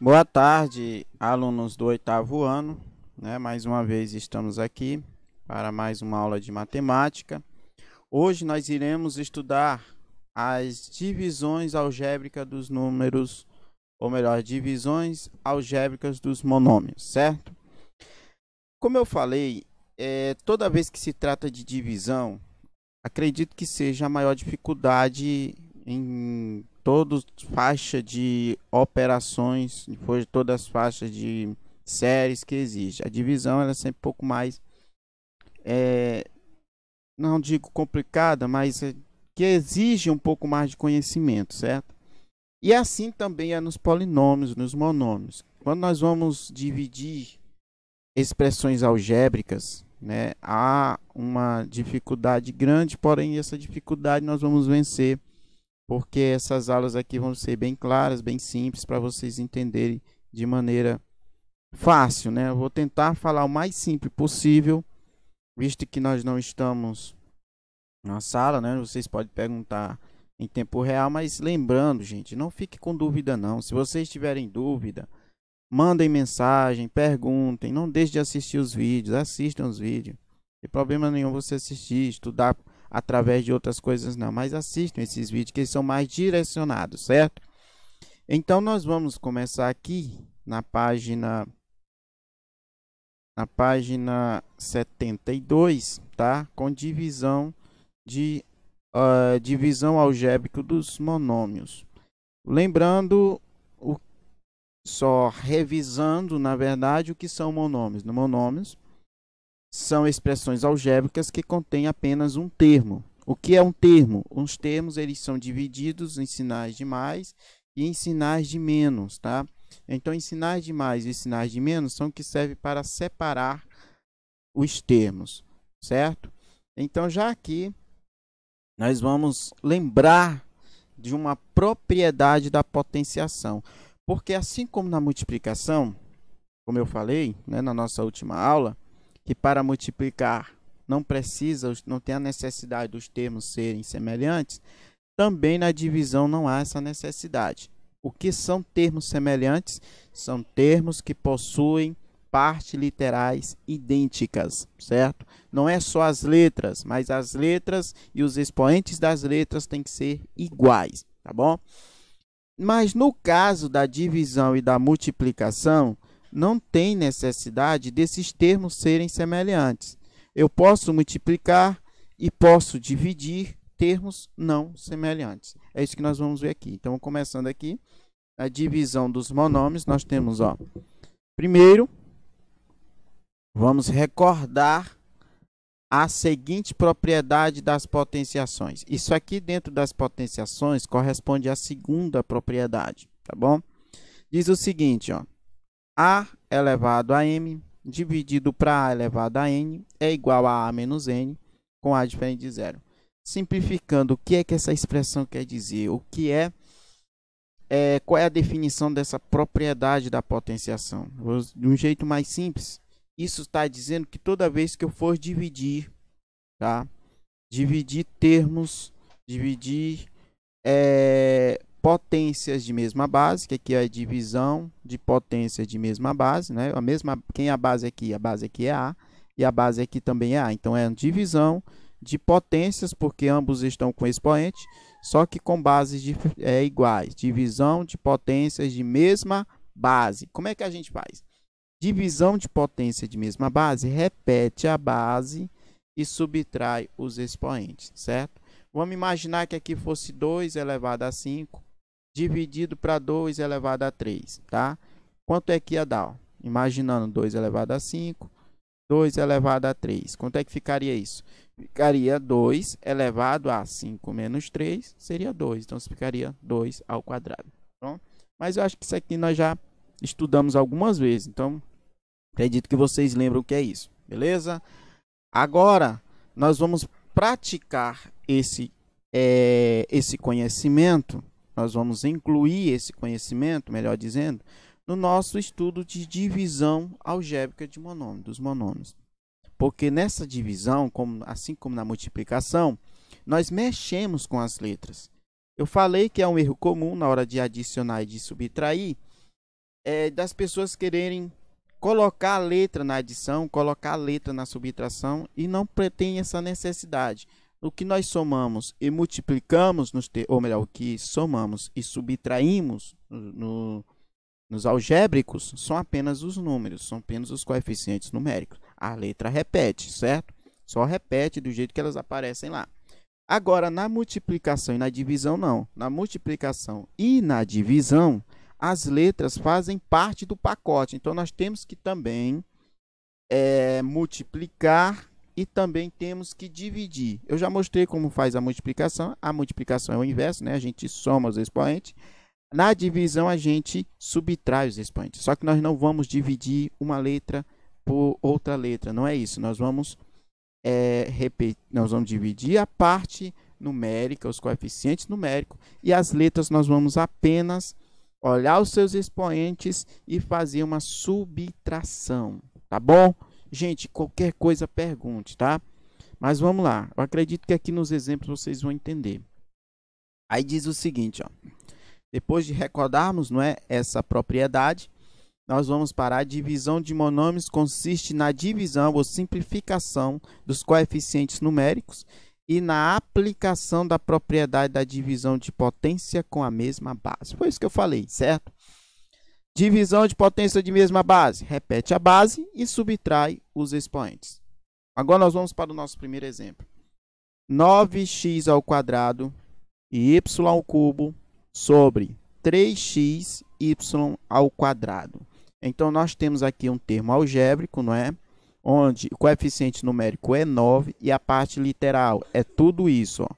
Boa tarde, alunos do oitavo ano. Né? Mais uma vez estamos aqui para mais uma aula de matemática. Hoje nós iremos estudar as divisões algébricas dos números, ou melhor, divisões algébricas dos monômios, certo? Como eu falei, é, toda vez que se trata de divisão, acredito que seja a maior dificuldade em todas faixas de operações, depois de todas as faixas de séries que existe. A divisão ela é sempre um pouco mais, é, não digo complicada, mas é que exige um pouco mais de conhecimento, certo? E assim também é nos polinômios, nos monômios. Quando nós vamos dividir expressões algébricas, né, há uma dificuldade grande, porém essa dificuldade nós vamos vencer porque essas aulas aqui vão ser bem claras, bem simples para vocês entenderem de maneira fácil, né? Eu vou tentar falar o mais simples possível, visto que nós não estamos na sala, né? Vocês podem perguntar em tempo real, mas lembrando, gente, não fique com dúvida não. Se vocês tiverem dúvida, mandem mensagem, perguntem, não deixe de assistir os vídeos, assistam os vídeos. Não tem problema nenhum você assistir, estudar através de outras coisas não, mas assistam esses vídeos que eles são mais direcionados, certo? Então nós vamos começar aqui na página na página 72, tá? Com divisão de uh, divisão algébrica dos monômios. Lembrando o, só revisando, na verdade, o que são monômios. No monômios, são expressões algébricas que contêm apenas um termo. O que é um termo? Os termos eles são divididos em sinais de mais e em sinais de menos, tá? Então, em sinais de mais e sinais de menos são que servem para separar os termos, certo? Então, já aqui, nós vamos lembrar de uma propriedade da potenciação. Porque assim como na multiplicação, como eu falei né, na nossa última aula, que para multiplicar não precisa, não tem a necessidade dos termos serem semelhantes, também na divisão não há essa necessidade. O que são termos semelhantes? São termos que possuem partes literais idênticas, certo? Não é só as letras, mas as letras e os expoentes das letras têm que ser iguais, tá bom? Mas no caso da divisão e da multiplicação, não tem necessidade desses termos serem semelhantes. Eu posso multiplicar e posso dividir termos não semelhantes. É isso que nós vamos ver aqui. Então, começando aqui, a divisão dos monomes, nós temos, ó, primeiro, vamos recordar a seguinte propriedade das potenciações. Isso aqui dentro das potenciações corresponde à segunda propriedade, tá bom? Diz o seguinte, ó. A elevado a M dividido para A elevado a N é igual a A menos N com A diferente de zero. Simplificando, o que é que essa expressão quer dizer? O que é, é qual é a definição dessa propriedade da potenciação? De um jeito mais simples, isso está dizendo que toda vez que eu for dividir, tá? Dividir termos, dividir é, potências de mesma base, que aqui é a divisão de potência de mesma base, né? A mesma, quem é a base aqui? A base aqui é A, e a base aqui também é A. Então, é a divisão de potências, porque ambos estão com expoente, só que com bases de, é, iguais. Divisão de potências de mesma base. Como é que a gente faz? Divisão de potência de mesma base, repete a base e subtrai os expoentes, certo? Vamos imaginar que aqui fosse 2 elevado a 5 dividido para 2 elevado a 3, tá? Quanto é que ia dar? Ó? Imaginando 2 elevado a 5, 2 elevado a 3. Quanto é que ficaria isso? Ficaria 2 elevado a 5 menos 3, seria 2. Então, ficaria 2 ao quadrado. Pronto? Tá Mas eu acho que isso aqui nós já estudamos algumas vezes. Então, acredito que vocês lembram o que é isso. Beleza? Agora, nós vamos praticar esse, é, esse conhecimento nós vamos incluir esse conhecimento, melhor dizendo, no nosso estudo de divisão algébrica de monômios dos monômios. Porque nessa divisão, como, assim como na multiplicação, nós mexemos com as letras. Eu falei que é um erro comum na hora de adicionar e de subtrair, é, das pessoas quererem colocar a letra na adição, colocar a letra na subtração e não tem essa necessidade o que nós somamos e multiplicamos, nos te... ou melhor, o que somamos e subtraímos no... nos algébricos são apenas os números, são apenas os coeficientes numéricos. A letra repete, certo? Só repete do jeito que elas aparecem lá. Agora, na multiplicação e na divisão, não. Na multiplicação e na divisão, as letras fazem parte do pacote. Então, nós temos que também é, multiplicar e também temos que dividir. Eu já mostrei como faz a multiplicação. A multiplicação é o inverso, né? A gente soma os expoentes. Na divisão, a gente subtrai os expoentes. Só que nós não vamos dividir uma letra por outra letra. Não é isso. Nós vamos, é, repetir, nós vamos dividir a parte numérica, os coeficientes numéricos. E as letras nós vamos apenas olhar os seus expoentes e fazer uma subtração. Tá bom? Gente, qualquer coisa pergunte, tá? Mas vamos lá. Eu acredito que aqui nos exemplos vocês vão entender. Aí diz o seguinte, ó. Depois de recordarmos, não é, essa propriedade, nós vamos para a divisão de monômios consiste na divisão ou simplificação dos coeficientes numéricos e na aplicação da propriedade da divisão de potência com a mesma base. Foi isso que eu falei, certo? Divisão de potência de mesma base. Repete a base e subtrai os expoentes. Agora nós vamos para o nosso primeiro exemplo. 9x ao quadrado e y ao cubo sobre 3xy ao quadrado. Então nós temos aqui um termo algébrico, não é? Onde o coeficiente numérico é 9 e a parte literal é tudo isso, ó.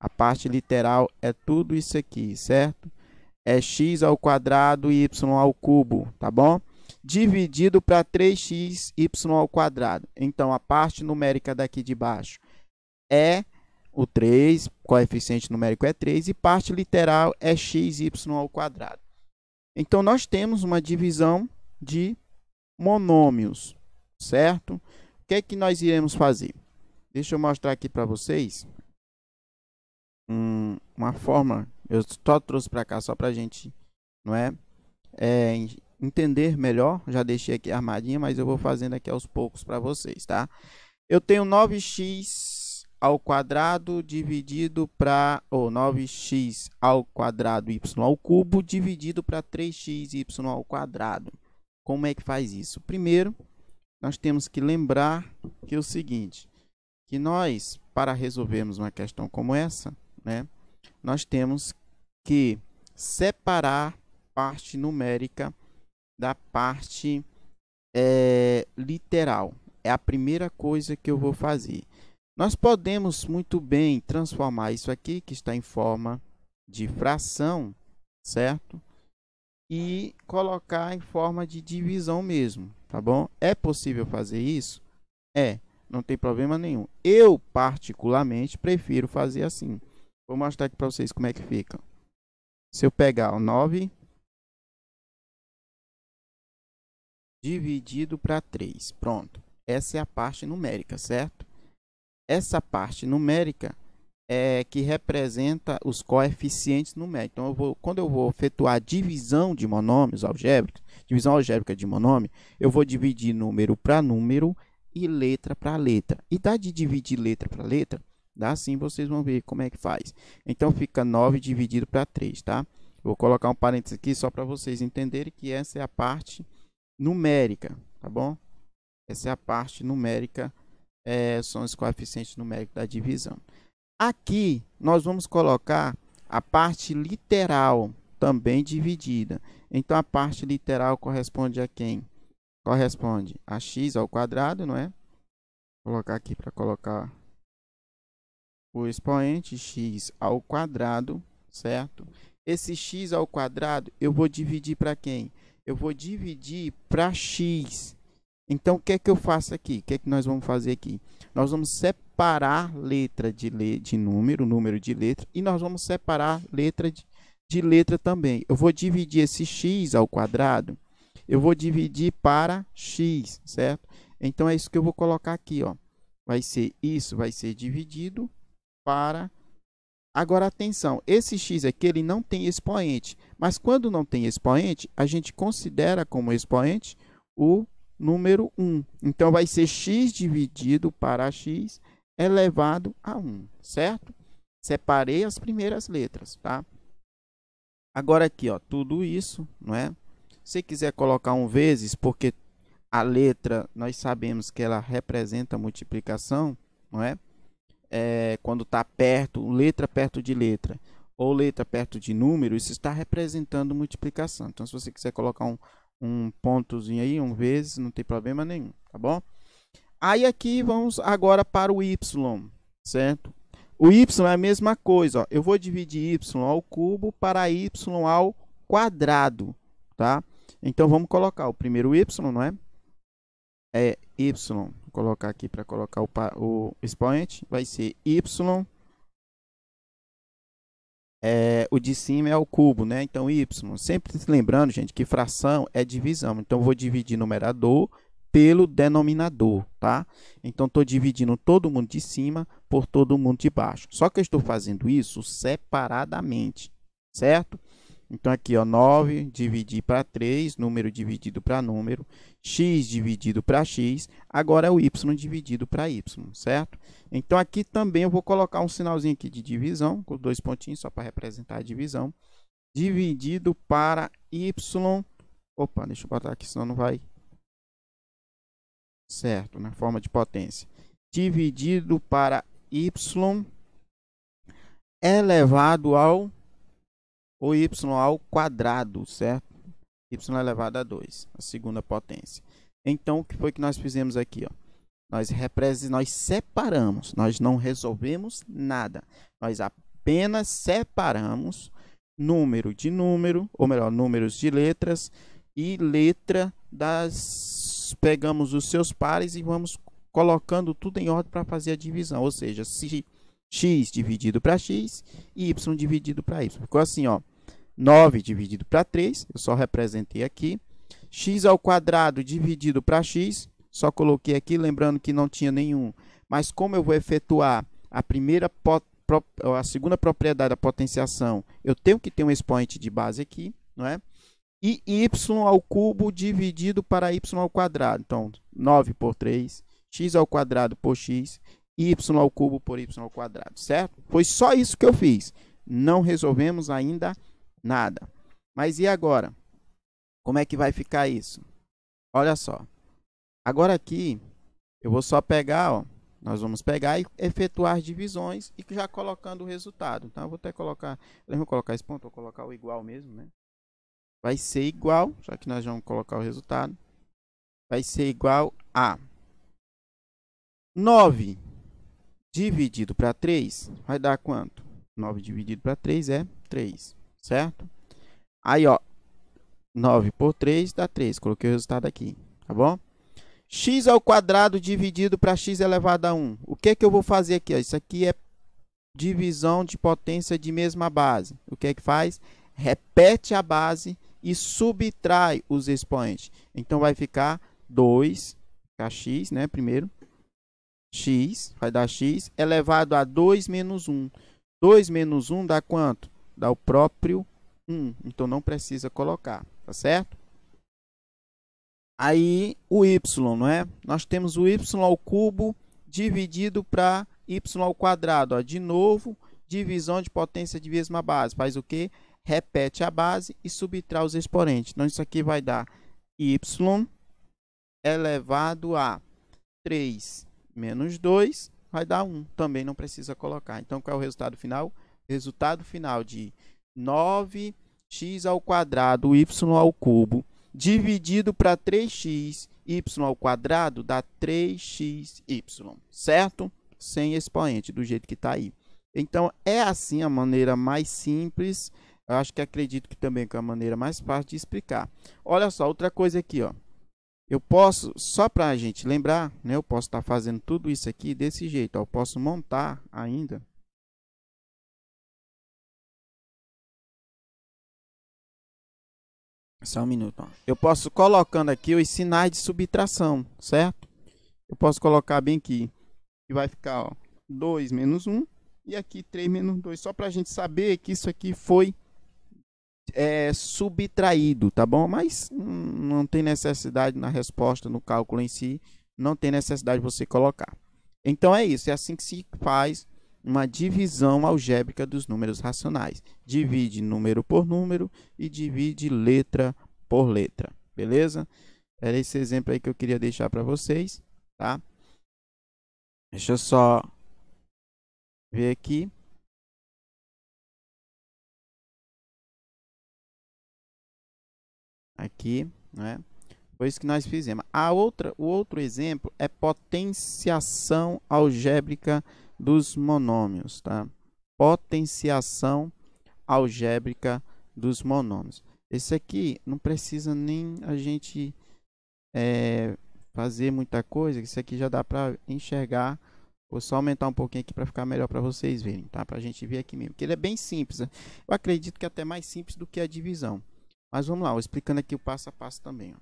A parte literal é tudo isso aqui, certo? é x ao quadrado e y ao cubo, tá bom? Dividido para 3x y ao quadrado. Então, a parte numérica daqui de baixo é o 3, coeficiente numérico é 3, e parte literal é xy ao quadrado. Então, nós temos uma divisão de monômios, certo? O que é que nós iremos fazer? Deixa eu mostrar aqui para vocês uma forma eu só trouxe para cá só para gente, não é? é, entender melhor. Já deixei aqui a armadinha, mas eu vou fazendo aqui aos poucos para vocês, tá? Eu tenho 9x ao quadrado dividido para ou 9x ao quadrado y ao cubo dividido para 3xy ao quadrado. Como é que faz isso? Primeiro, nós temos que lembrar que é o seguinte, que nós para resolvermos uma questão como essa, né? nós temos que separar parte numérica da parte é, literal. É a primeira coisa que eu vou uhum. fazer. Nós podemos muito bem transformar isso aqui, que está em forma de fração, certo? E colocar em forma de divisão mesmo, tá bom? É possível fazer isso? É, não tem problema nenhum. Eu, particularmente, prefiro fazer assim. Vou mostrar aqui para vocês como é que fica. Se eu pegar o 9 dividido para 3, pronto. Essa é a parte numérica, certo? Essa parte numérica é que representa os coeficientes numéricos. Então, eu vou, quando eu vou efetuar divisão de monômios algébricos, divisão algébrica de monômio, eu vou dividir número para número e letra para letra. E dá de dividir letra para letra, Dá sim, vocês vão ver como é que faz. Então fica 9 dividido para 3, tá? Vou colocar um parênteses aqui só para vocês entenderem que essa é a parte numérica, tá bom? Essa é a parte numérica, é, são os coeficientes numéricos da divisão. Aqui nós vamos colocar a parte literal também dividida. Então a parte literal corresponde a quem? Corresponde a x ao quadrado, não é? Vou colocar aqui para colocar o expoente x ao quadrado, certo? Esse x ao quadrado eu vou dividir para quem? Eu vou dividir para x. Então, o que é que eu faço aqui? O que é que nós vamos fazer aqui? Nós vamos separar letra de, le de número, número de letra, e nós vamos separar letra de, de letra também. Eu vou dividir esse x ao quadrado, eu vou dividir para x, certo? Então, é isso que eu vou colocar aqui, ó. Vai ser isso, vai ser dividido para. Agora, atenção, esse x aqui ele não tem expoente, mas quando não tem expoente, a gente considera como expoente o número 1. Então, vai ser x dividido para x elevado a 1, certo? Separei as primeiras letras, tá? Agora aqui, ó, tudo isso, não é? Se quiser colocar um vezes, porque a letra nós sabemos que ela representa multiplicação, não é? é, quando está perto, letra perto de letra, ou letra perto de número, isso está representando multiplicação. Então, se você quiser colocar um, um pontozinho aí, um vezes, não tem problema nenhum, tá bom? Aí aqui vamos agora para o y, certo? O y é a mesma coisa, ó. eu vou dividir y ao cubo para y ao quadrado, tá? Então, vamos colocar o primeiro y, não é? é y. Vou colocar aqui para colocar o, o expoente. Vai ser y. É, o de cima é o cubo, né? Então, y. Sempre lembrando, gente, que fração é divisão. Então, vou dividir numerador pelo denominador, tá? Então, estou dividindo todo mundo de cima por todo mundo de baixo. Só que eu estou fazendo isso separadamente, certo? Então aqui, ó, 9 dividir para 3, número dividido para número, x dividido para x, agora é o y dividido para y, certo? Então aqui também eu vou colocar um sinalzinho aqui de divisão, com dois pontinhos só para representar a divisão, dividido para y, opa, deixa eu botar aqui, senão não vai, certo, na né? forma de potência, dividido para y elevado ao ou y ao quadrado, certo? y é elevado a 2, a segunda potência. Então, o que foi que nós fizemos aqui? Ó? Nós, nós separamos, nós não resolvemos nada. Nós apenas separamos número de número, ou melhor, números de letras e letra das... Pegamos os seus pares e vamos colocando tudo em ordem para fazer a divisão. Ou seja, se x dividido para x e y dividido para y. Ficou assim, ó, 9 dividido para 3, eu só representei aqui. x ao quadrado dividido para x, só coloquei aqui, lembrando que não tinha nenhum. Mas como eu vou efetuar a primeira a segunda propriedade da potenciação, eu tenho que ter um expoente de base aqui, não é? E y ao cubo dividido para y ao quadrado. Então, 9 por 3, x ao quadrado por x y ao cubo por y ao quadrado, certo? Foi só isso que eu fiz. Não resolvemos ainda nada. Mas e agora? Como é que vai ficar isso? Olha só. Agora aqui, eu vou só pegar, ó, nós vamos pegar e efetuar divisões e já colocando o resultado. Então, eu vou até colocar, eu vou colocar esse ponto, vou colocar o igual mesmo, né? Vai ser igual, já que nós vamos colocar o resultado, vai ser igual a 9 dividido para 3 vai dar quanto? 9 dividido para 3 é 3, certo? Aí, ó, 9 por 3 dá 3. Coloquei o resultado aqui, tá bom? x ao quadrado dividido para x elevado a 1. O que, é que eu vou fazer aqui? Ó? Isso aqui é divisão de potência de mesma base. O que é que faz? Repete a base e subtrai os expoentes. Então, vai ficar 2, kx, né, primeiro, x, vai dar x, elevado a 2 menos 1. 2 menos 1 dá quanto? Dá o próprio 1. Então, não precisa colocar, tá certo? Aí, o y, não é? Nós temos o y ao cubo dividido para y ao quadrado. Ó. De novo, divisão de potência de mesma base. Faz o quê? Repete a base e subtrai os exponentes. Então, isso aqui vai dar y elevado a 3 menos 2 vai dar 1. Também não precisa colocar. Então, qual é o resultado final? Resultado final de 9x ao quadrado y ao cubo dividido para 3x y ao quadrado dá 3xy, certo? Sem expoente, do jeito que está aí. Então, é assim a maneira mais simples. Eu acho que acredito que também é a maneira mais fácil de explicar. Olha só, outra coisa aqui, ó. Eu posso, só para a gente lembrar, né, eu posso estar tá fazendo tudo isso aqui desse jeito. Ó, eu posso montar ainda. Só um minuto. Ó. Eu posso colocando aqui os sinais de subtração, certo? Eu posso colocar bem aqui. E vai ficar 2 menos 1. E aqui 3 menos 2. Só para a gente saber que isso aqui foi é, subtraído, tá bom? Mas não tem necessidade na resposta, no cálculo em si, não tem necessidade você colocar. Então é isso, é assim que se faz uma divisão algébrica dos números racionais. Divide número por número e divide letra por letra, beleza? Era esse exemplo aí que eu queria deixar para vocês, tá? Deixa eu só ver aqui. aqui, né? Foi isso que nós fizemos. A outra, o outro exemplo é potenciação algébrica dos monômios, tá? Potenciação algébrica dos monômios. Esse aqui não precisa nem a gente é, fazer muita coisa. Isso aqui já dá para enxergar. Vou só aumentar um pouquinho aqui para ficar melhor para vocês verem, tá? Para a gente ver aqui mesmo. Que ele é bem simples. Eu acredito que é até mais simples do que a divisão. Mas vamos lá, vou explicando aqui o passo a passo também. Ó.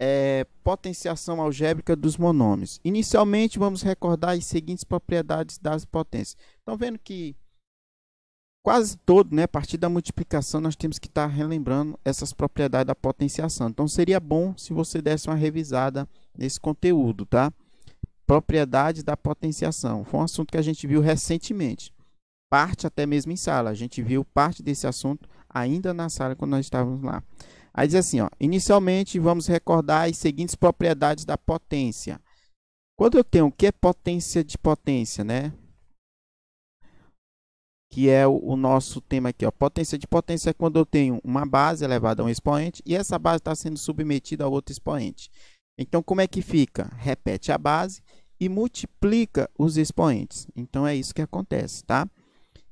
É, potenciação algébrica dos monomes. Inicialmente, vamos recordar as seguintes propriedades das potências. Estão vendo que quase todo, né, a partir da multiplicação, nós temos que estar tá relembrando essas propriedades da potenciação. Então, seria bom se você desse uma revisada nesse conteúdo, tá? Propriedades da potenciação. Foi um assunto que a gente viu recentemente. Parte até mesmo em sala. A gente viu parte desse assunto ainda na sala quando nós estávamos lá. Aí diz assim, ó, inicialmente vamos recordar as seguintes propriedades da potência. Quando eu tenho o que é potência de potência, né? Que é o, o, nosso tema aqui, ó. Potência de potência é quando eu tenho uma base elevada a um expoente e essa base está sendo submetida a outro expoente. Então, como é que fica? Repete a base e multiplica os expoentes. Então, é isso que acontece, tá?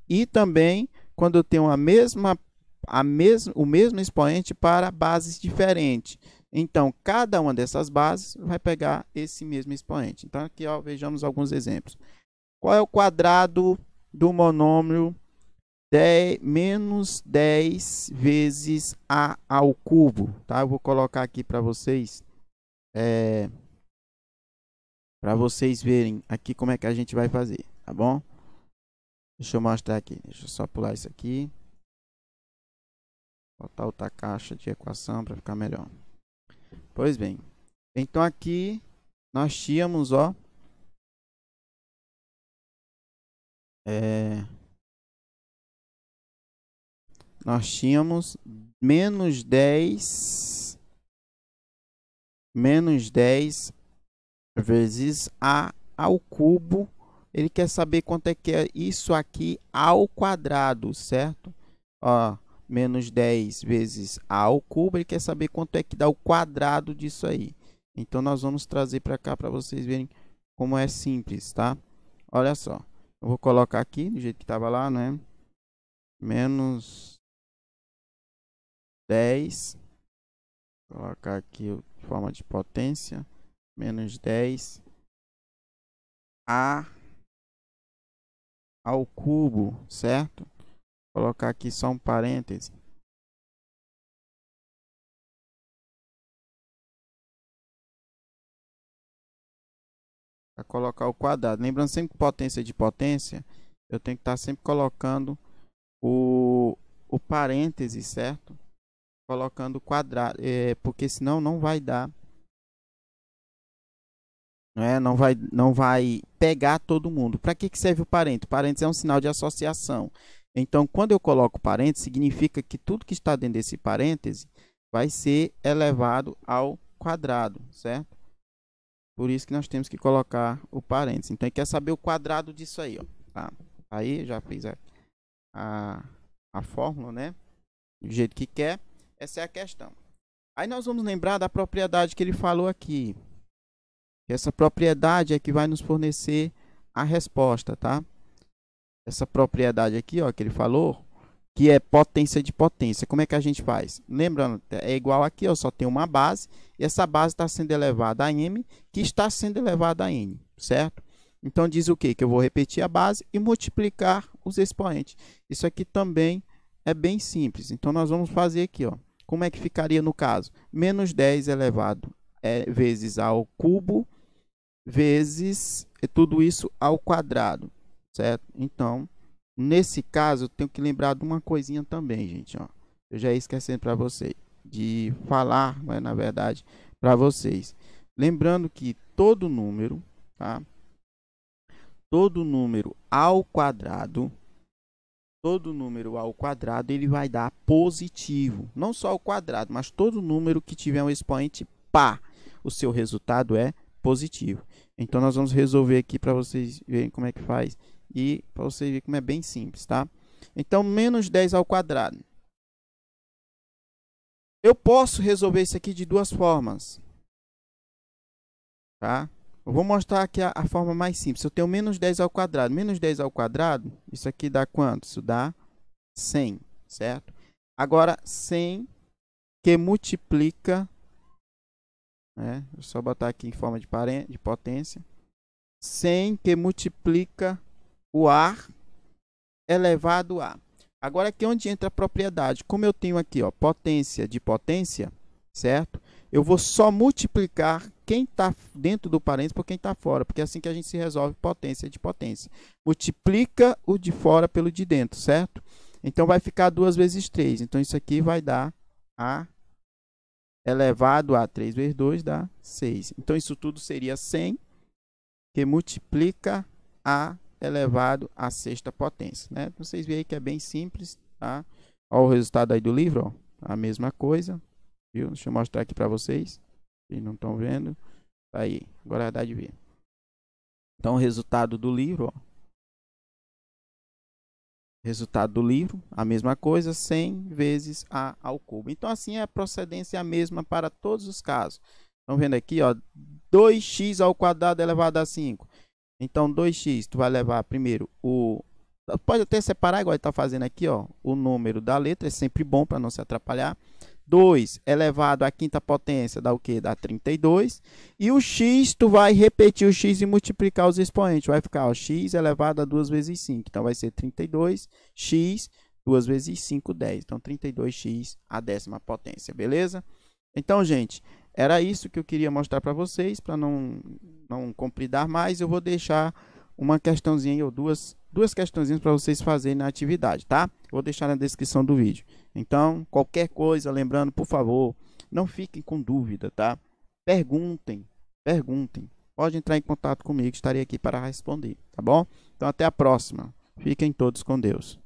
E também, quando eu tenho a mesma a mes o mesmo expoente para bases diferentes. Então, cada uma dessas bases vai pegar esse mesmo expoente. Então, aqui ó, vejamos alguns exemplos. Qual é o quadrado do monômio menos 10 vezes a ao cubo? Tá? Eu vou colocar aqui para vocês, é, para vocês verem aqui como é que a gente vai fazer, tá bom? Deixa eu mostrar aqui, deixa eu só pular isso aqui. Botar outra caixa de equação para ficar melhor. Pois bem. Então aqui nós tínhamos, ó. É, nós tínhamos menos 10 menos 10 vezes a ao cubo. Ele quer saber quanto é que é isso aqui ao quadrado, certo? Ó, menos 10 vezes a ao cubo, ele quer saber quanto é que dá o quadrado disso aí. Então nós vamos trazer para cá para vocês verem como é simples, tá? Olha só, eu vou colocar aqui do jeito que estava lá, né? Menos 10, vou colocar aqui de forma de potência, menos 10 a ao cubo, certo? colocar aqui só um parêntese. Para colocar o quadrado. Lembrando sempre que potência de potência, eu tenho que estar tá sempre colocando o, o parêntese, certo? Colocando o quadrado, é, porque senão não vai dar. Não, é? não, vai, não vai pegar todo mundo. Para que, que serve o parêntese? O parêntese é um sinal de associação. Então, quando eu coloco parênteses, significa que tudo que está dentro desse parêntese vai ser elevado ao quadrado, certo? Por isso que nós temos que colocar o parênteses. Então, quer saber o quadrado disso aí, ó. Tá? Aí, já fiz a, a, a fórmula, né? Do jeito que quer. Essa é a questão. Aí nós vamos lembrar da propriedade que ele falou aqui. Essa propriedade é que vai nos fornecer a resposta, tá? essa propriedade aqui, ó, que ele falou, que é potência de potência. Como é que a gente faz? Lembrando, é igual aqui, ó, só tem uma base, e essa base está sendo elevada a m, que está sendo elevada a n, certo? Então, diz o quê? Que eu vou repetir a base e multiplicar os expoentes. Isso aqui também é bem simples. Então, nós vamos fazer aqui, ó. Como é que ficaria no caso? Menos 10 elevado é, vezes ao cubo, vezes tudo isso ao quadrado certo? Então, nesse caso, eu tenho que lembrar de uma coisinha também, gente, ó. Eu já ia esquecendo para vocês de falar, mas né, na verdade, para vocês. Lembrando que todo número, tá? Todo número ao quadrado, todo número ao quadrado, ele vai dar positivo. Não só ao quadrado, mas todo número que tiver um expoente par, o seu resultado é positivo. Então, nós vamos resolver aqui para vocês verem como é que faz e para você ver como é bem simples, tá? Então, menos 10 ao quadrado. Eu posso resolver isso aqui de duas formas. Tá? Eu vou mostrar aqui a, a, forma mais simples. Eu tenho menos 10 ao quadrado. Menos 10 ao quadrado, isso aqui dá quanto? Isso dá 100, certo? Agora, 100 que multiplica... Né? Vou só botar aqui em forma de, de potência. 100 que multiplica o ar elevado a. Agora aqui é onde entra a propriedade, como eu tenho aqui, ó, potência de potência, certo? Eu vou só multiplicar quem está dentro do parênteses por quem está fora, porque é assim que a gente se resolve potência de potência. Multiplica o de fora pelo de dentro, certo? Então vai ficar 2 vezes 3. Então isso aqui vai dar a elevado a 3 vezes 2 dá 6. Então isso tudo seria 100, que multiplica a elevado à sexta potência. Né? Então, vocês veem que é bem simples. Tá? Olha o resultado aí do livro. Ó. A mesma coisa. Viu? Deixa eu mostrar aqui para vocês. Vocês não estão vendo. Tá aí. Agora dá de ver. Então, o resultado do livro. Ó. Resultado do livro, a mesma coisa, 100 vezes a ao cubo. Então, assim, a procedência é a mesma para todos os casos. Estão vendo aqui, ó, 2x ao quadrado elevado a 5. Então, 2x, tu vai levar primeiro o... Pode até separar, igual ele está fazendo aqui, ó. O número da letra é sempre bom para não se atrapalhar. 2 elevado é à quinta potência dá o quê? Dá 32. E o x, tu vai repetir o x e multiplicar os expoentes. Vai ficar ó, x elevado é a 2 vezes 5. Então, vai ser 32, x, 2 vezes 5, 10. Então, 32x à décima potência, beleza? Então, gente, era isso que eu queria mostrar para vocês, para não, não complicar mais. Eu vou deixar uma questãozinha ou duas, duas questãozinhas para vocês fazerem na atividade, tá? Vou deixar na descrição do vídeo. Então, qualquer coisa, lembrando, por favor, não fiquem com dúvida, tá? Perguntem, perguntem. Pode entrar em contato comigo, estarei aqui para responder, tá bom? Então, até a próxima. Fiquem todos com Deus.